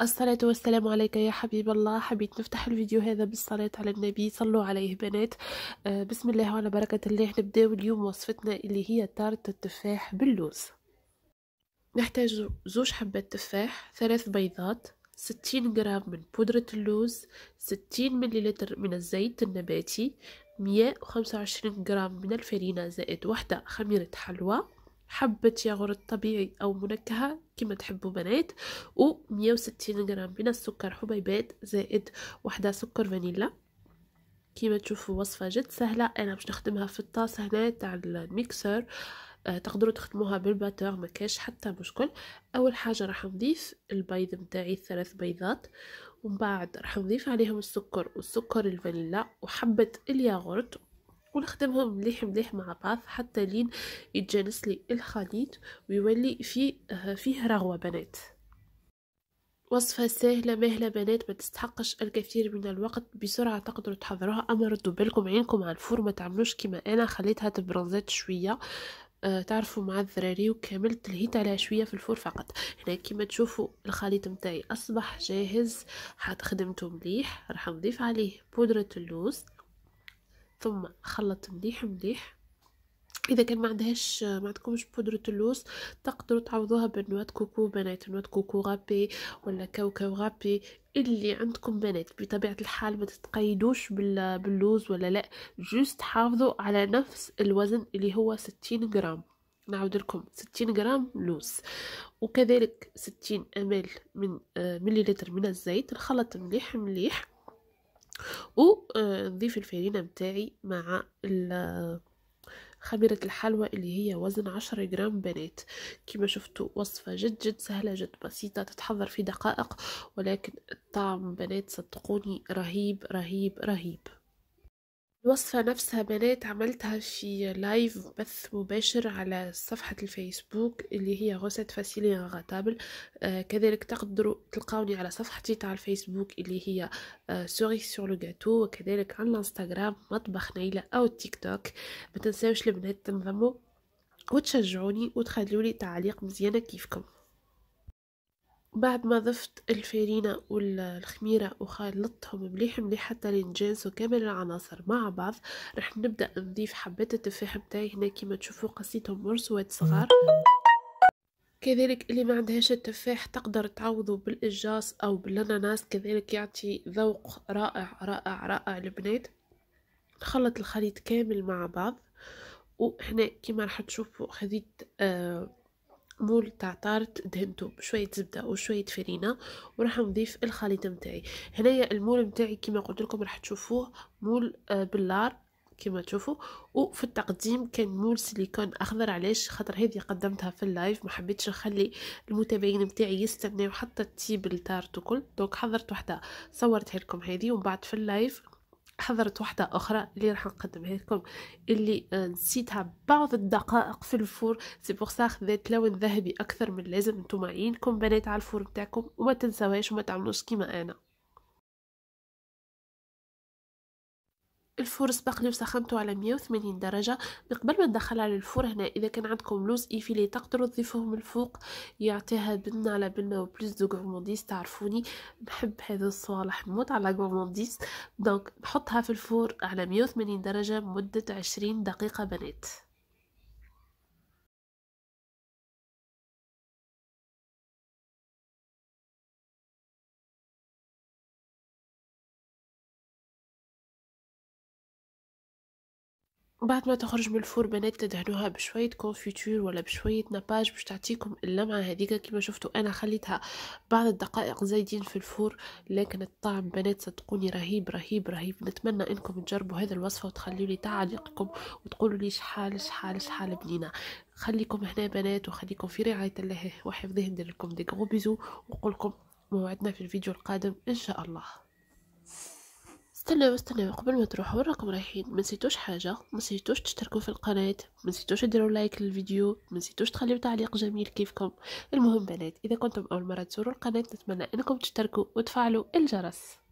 الصلاة والسلام عليك يا حبيب الله حبيت نفتح الفيديو هذا بالصلاة على النبي صلوا عليه بنات آه، بسم الله وعلى بركة الله نبداو اليوم وصفتنا اللي هي تارت التفاح باللوز نحتاج زوج حبات تفاح ثلاث بيضات ستين جرام من بودرة اللوز ستين مليلتر من الزيت النباتي مية وخمسة وعشرين جرام من الفرينة زائد واحدة خميرة حلوى حبة ياغورت طبيعي أو منكهة كما تحبوا بنات و 160 غرام من السكر حبيبات زائد وحدة سكر فانيلا كما تشوفوا وصفة جد سهلة أنا باش نخدمها في الطاسة هنا تاع الميكسر آه، تقدروا تخدموها بالباتور ما كاش حتى مشكل اول حاجه راح نضيف البيض متاعي ثلاث بيضات ومن بعد راح نضيف عليهم السكر والسكر الفانيلا وحبه الياغورت ونخدمهم مليح مليح مع بعض حتى لين يتجانس لي الخليط ويولي فيه آه، فيه رغوة بنات وصفة سهلة مهلة بنات ما تستحقش الكثير من الوقت بسرعة تقدروا تحضروها أما ردوا بالكم عينكم على الفور ما تعملوش كما أنا خليتها تبرونزات شوية آه تعرفوا مع الذراري وكامل تلهيت عليها شويه في الفور فقط هنا كما تشوفوا الخليط متاعي اصبح جاهز حتخدمته مليح راح نضيف عليه بودره اللوز ثم خلط مليح مليح اذا كان ما عندهاش ما عندكمش بودره اللوز تقدروا تعوضوها بنوات كوكو بنات نوات كوكو غابي ولا كاوكاو غابي اللي عندكم بنات بطبيعه الحال ما تتقيدوش باللوز ولا لا جوست حافظوا على نفس الوزن اللي هو 60 غرام نعود لكم 60 غرام لوز وكذلك 60 امل من مليلتر آه، من الزيت نخلط مليح مليح وضيف آه، الفرينة متاعي مع خميرة الحلوى اللي هي وزن عشرة جرام بنات كما شفتوا وصفة جد جد سهلة جد بسيطة تتحضر في دقائق ولكن الطعم بنات صدقوني رهيب رهيب رهيب الوصفة نفسها بنات عملتها في لايف بث مباشر على صفحة الفيسبوك اللي هي غوسات فاسيلي غاتابل آه كذلك تقدروا تلقاوني على صفحتي تاع الفيسبوك اللي هي آه سوري سور لو جاتو وكذلك على الانستغرام مطبخ نيلة او التيك توك ما تنساوش البنات تنضموا وتشجعوني وتخلولي تعليق مزيانة كيفكم بعد ما ضفت الفارينة والخميرة وخلطتهم مليح مليح حتى لينجانسوا كامل العناصر مع بعض رح نبدأ نضيف حبات التفاح بتاعي هنا كيما تشوفوا قصيتهم مرسوات صغار كذلك اللي ما عندهاش التفاح تقدر تعوضه بالإجاص أو بالأناناس كذلك يعطي ذوق رائع رائع رائع البنات نخلط الخليط كامل مع بعض وهنا كما راح تشوفوا خذيت آه مول تاع طارت دهنتو بشويه زبده وشويه فرينه وراح نضيف الخليط نتاعي هنايا المول نتاعي كما قلت لكم راح تشوفوه مول آه، باللار كما تشوفوا وفي التقديم كان مول سيليكون اخضر علاش خاطر هذه قدمتها في اللايف ما حبيتش نخلي المتابعين نتاعي يستناو حتى التيب التارت وكل دونك حضرت وحده صورتها لكم هذه ومن بعد في اللايف حضرت واحدة أخرى اللي راح نقدمها لكم اللي آه، نسيتها بعض الدقائق في الفور سي بوغ سا خذات لون ذهبي أكثر من لازم نتوما عينكم بنات على الفور نتاعكم وما تنساوهاش وما تعملوش كيما أنا الفور سبق وسخنته على 180 درجه قبل ما ندخلها للفور هنا اذا كان عندكم لوز ايفيلي تقدروا تضيفوه من الفوق يعطيها بنه على بنه وبليز دو غورمانديز تعرفوني نحب هذا الصوالح موت على غورمانديز دونك نحطها في الفور على 180 درجه مده 20 دقيقه بنات بعد ما تخرج من الفرن بنات تدهنوها بشويه كونفيتور ولا بشويه نباج باش تعطيكم اللمعه هذيك كما شفتوا انا خليتها بعض الدقائق زايدين في الفور لكن الطعم بنات صدقوني رهيب رهيب رهيب نتمنى انكم تجربوا هذا الوصفه وتخليوا لي تعليقكم وتقولوا لي شحال شحال شحال بنينه خليكم هنا بنات وخليكم في رعايه الله وحفظه ندير لكم دي غو بيزو وقولكم موعدنا في الفيديو القادم ان شاء الله استناو استناو قبل ما تروحوا راكم رايحين ما نسيتوش حاجه ما نسيتوش تشتركوا في القناه ما نسيتوش ديروا لايك للفيديو ما نسيتوش تخليو تعليق جميل كيفكم المهم بنات اذا كنتم اول مره تزوروا القناه نتمنى انكم تشتركوا وتفعلوا الجرس